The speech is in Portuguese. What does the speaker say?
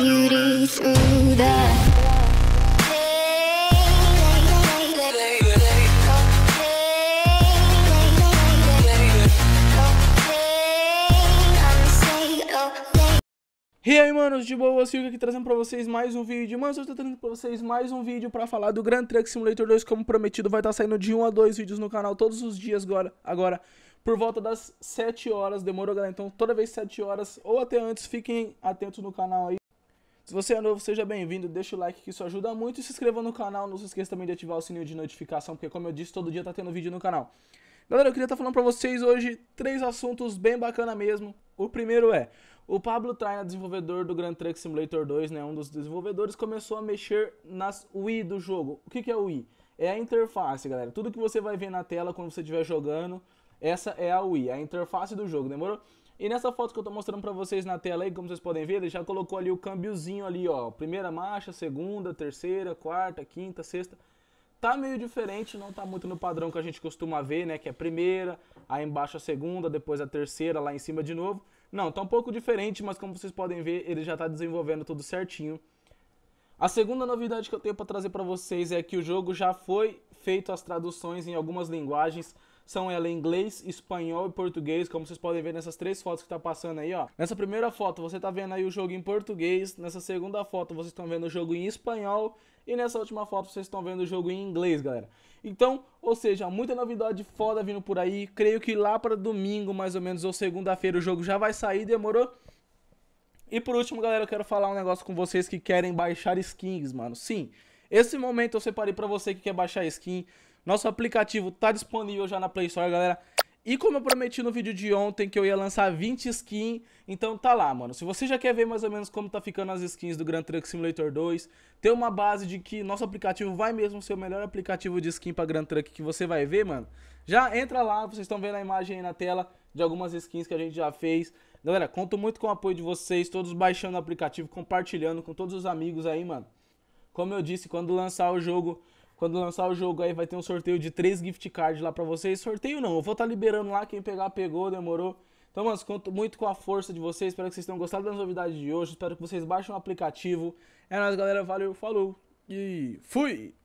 beauty through the E aí, manos, de boa, Silvio aqui trazendo pra vocês mais um vídeo. Mano, eu tô trazendo pra vocês mais um vídeo pra falar do Grand Truck Simulator 2, como prometido, vai estar tá saindo de 1 a 2 vídeos no canal todos os dias agora, agora, por volta das 7 horas, demorou, galera? Então, toda vez 7 horas ou até antes, fiquem atentos no canal aí. Se você é novo, seja bem-vindo, deixa o like que isso ajuda muito e se inscreva no canal, não se esqueça também de ativar o sininho de notificação, porque como eu disse, todo dia tá tendo vídeo no canal. Galera, eu queria estar tá falando pra vocês hoje três assuntos bem bacana mesmo. O primeiro é, o Pablo Traina, é desenvolvedor do Grand Truck Simulator 2, né, um dos desenvolvedores, começou a mexer nas UI do jogo. O que, que é UI? É a interface, galera. Tudo que você vai ver na tela quando você estiver jogando, essa é a UI, é a interface do jogo, demorou? E nessa foto que eu estou mostrando para vocês na tela aí, como vocês podem ver, ele já colocou ali o câmbiozinho ali, ó. Primeira marcha, segunda, terceira, quarta, quinta, sexta. Tá meio diferente, não tá muito no padrão que a gente costuma ver, né? Que é a primeira, aí embaixo a segunda, depois a terceira, lá em cima de novo. Não, tá um pouco diferente, mas como vocês podem ver, ele já tá desenvolvendo tudo certinho. A segunda novidade que eu tenho para trazer para vocês é que o jogo já foi feito as traduções em algumas linguagens são ela em inglês, espanhol e português, como vocês podem ver nessas três fotos que tá passando aí, ó. Nessa primeira foto você tá vendo aí o jogo em português, nessa segunda foto vocês estão vendo o jogo em espanhol e nessa última foto vocês estão vendo o jogo em inglês, galera. Então, ou seja, muita novidade foda vindo por aí. Creio que lá para domingo, mais ou menos, ou segunda-feira o jogo já vai sair, demorou? E por último, galera, eu quero falar um negócio com vocês que querem baixar skins, mano. Sim, esse momento eu separei pra você que quer baixar skin. Nosso aplicativo tá disponível já na Play Store, galera. E como eu prometi no vídeo de ontem que eu ia lançar 20 skins, então tá lá, mano. Se você já quer ver mais ou menos como tá ficando as skins do Grand Truck Simulator 2, ter uma base de que nosso aplicativo vai mesmo ser o melhor aplicativo de skin pra Grand Truck que você vai ver, mano, já entra lá, vocês estão vendo a imagem aí na tela de algumas skins que a gente já fez. Galera, conto muito com o apoio de vocês, todos baixando o aplicativo, compartilhando com todos os amigos aí, mano. Como eu disse, quando lançar o jogo, quando lançar o jogo aí vai ter um sorteio de três gift cards lá pra vocês. Sorteio não, eu vou estar tá liberando lá, quem pegar, pegou, demorou. Então, mas conto muito com a força de vocês, espero que vocês tenham gostado das novidades de hoje, espero que vocês baixem o aplicativo. É nóis, galera, valeu, falou e fui!